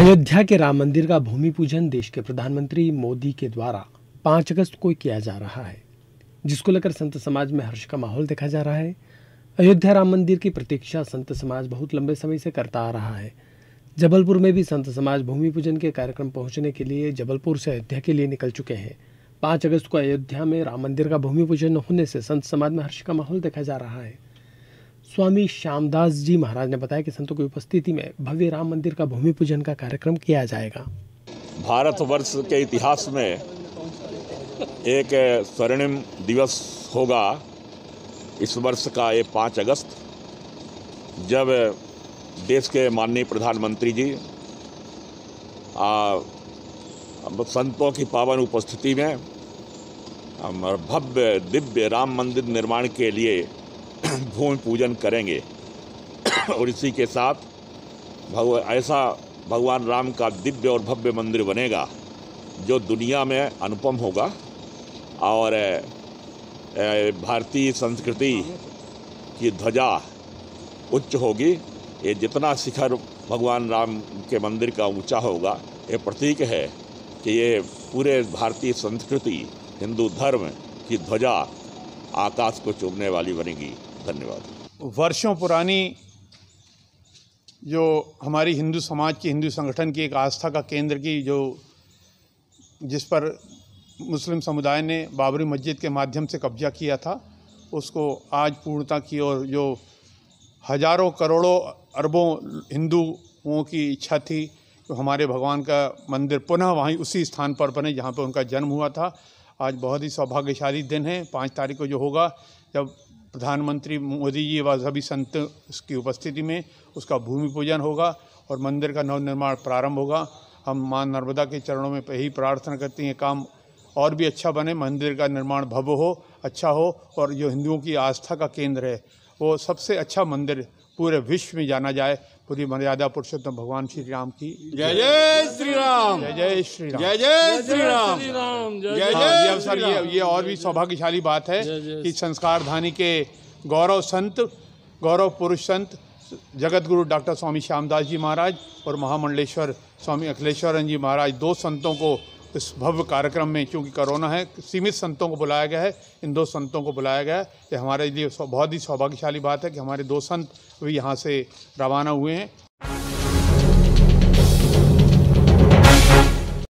अयोध्या के राम मंदिर का भूमि पूजन देश के प्रधानमंत्री मोदी के द्वारा पाँच अगस्त को किया जा रहा है जिसको लेकर संत समाज में हर्ष का माहौल देखा जा रहा है अयोध्या राम मंदिर की प्रतीक्षा संत समाज बहुत लंबे समय से करता आ रहा है जबलपुर में भी संत समाज भूमि पूजन के कार्यक्रम पहुंचने के लिए जबलपुर से अयोध्या के लिए निकल चुके हैं पाँच अगस्त को अयोध्या में राम मंदिर का भूमि पूजन होने से संत समाज में हर्ष का माहौल देखा जा रहा है स्वामी श्यामदास जी महाराज ने बताया कि संतों की उपस्थिति में भव्य राम मंदिर का भूमि पूजन का कार्यक्रम किया जाएगा भारतवर्ष के इतिहास में एक स्वर्णिम दिवस होगा इस वर्ष का ये पाँच अगस्त जब देश के माननीय प्रधानमंत्री जी संतों की पावन उपस्थिति में भव्य दिव्य राम मंदिर निर्माण के लिए भूमि पूजन करेंगे और इसी के साथ भगव ऐसा भगवान राम का दिव्य और भव्य मंदिर बनेगा जो दुनिया में अनुपम होगा और भारतीय संस्कृति की ध्वजा उच्च होगी ये जितना शिखर भगवान राम के मंदिर का ऊंचा होगा ये प्रतीक है कि ये पूरे भारतीय संस्कृति हिंदू धर्म की ध्वजा आकाश को चुभने वाली बनेगी धन्यवाद वर्षों पुरानी जो हमारी हिंदू समाज की हिंदू संगठन की एक आस्था का केंद्र की जो जिस पर मुस्लिम समुदाय ने बाबरी मस्जिद के माध्यम से कब्जा किया था उसको आज पूर्णता की और जो हजारों करोड़ों अरबों हिंदुओं की इच्छा थी तो हमारे भगवान का मंदिर पुनः वहीं उसी स्थान पर बने जहाँ पर उनका जन्म हुआ था आज बहुत ही सौभाग्यशाली दिन है पाँच तारीख को जो होगा जब प्रधानमंत्री मोदी जी व सभी संत की उपस्थिति में उसका भूमि पूजन होगा और मंदिर का नवनिर्माण प्रारंभ होगा हम माँ नर्मदा के चरणों में यही प्रार्थना करते हैं काम और भी अच्छा बने मंदिर का निर्माण भव्य हो अच्छा हो और जो हिंदुओं की आस्था का केंद्र है वो सबसे अच्छा मंदिर पूरे विश्व में जाना जाए पूरी मर्यादा पुरुषोत्तम भगवान श्री राम की जय जय श्री राम जय जय श्री राम जय जय श्री राम जय जय अवसर ये ये और भी सौभाग्यशाली बात है कि संस्कार धानी के गौरव संत गौरव पुरुष संत जगत गुरु डॉक्टर स्वामी श्यामदास जी महाराज और महामंडलेश्वर स्वामी अखिलेश्वरन जी महाराज दो संतों को इस भव्य कार्यक्रम में क्योंकि कोरोना है सीमित संतों को बुलाया गया है इन दो संतों को बुलाया गया है ये हमारे लिए बहुत ही सौभाग्यशाली बात है कि हमारे दो संत भी यहाँ से रवाना हुए हैं